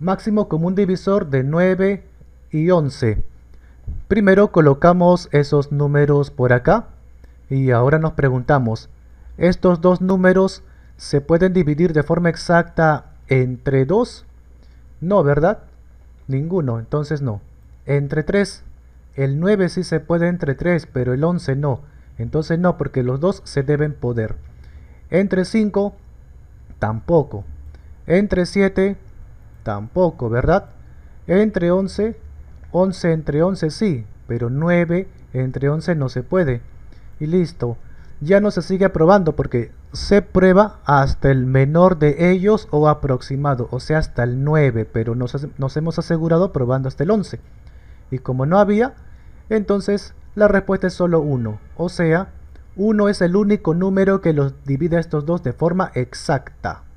máximo común divisor de 9 y 11. Primero colocamos esos números por acá y ahora nos preguntamos, ¿estos dos números se pueden dividir de forma exacta entre 2? No, ¿verdad? Ninguno, entonces no. Entre 3. El 9 sí se puede entre 3, pero el 11 no. Entonces no, porque los dos se deben poder. Entre 5, tampoco. Entre 7, tampoco, ¿verdad? Entre 11, 11 entre 11 sí, pero 9 entre 11 no se puede. Y listo, ya no se sigue probando porque se prueba hasta el menor de ellos o aproximado, o sea hasta el 9, pero nos, hemos asegurado probando hasta el 11. Y como no había, entonces la respuesta es solo 1, o sea, 1 es el único número que los divide a estos dos de forma exacta.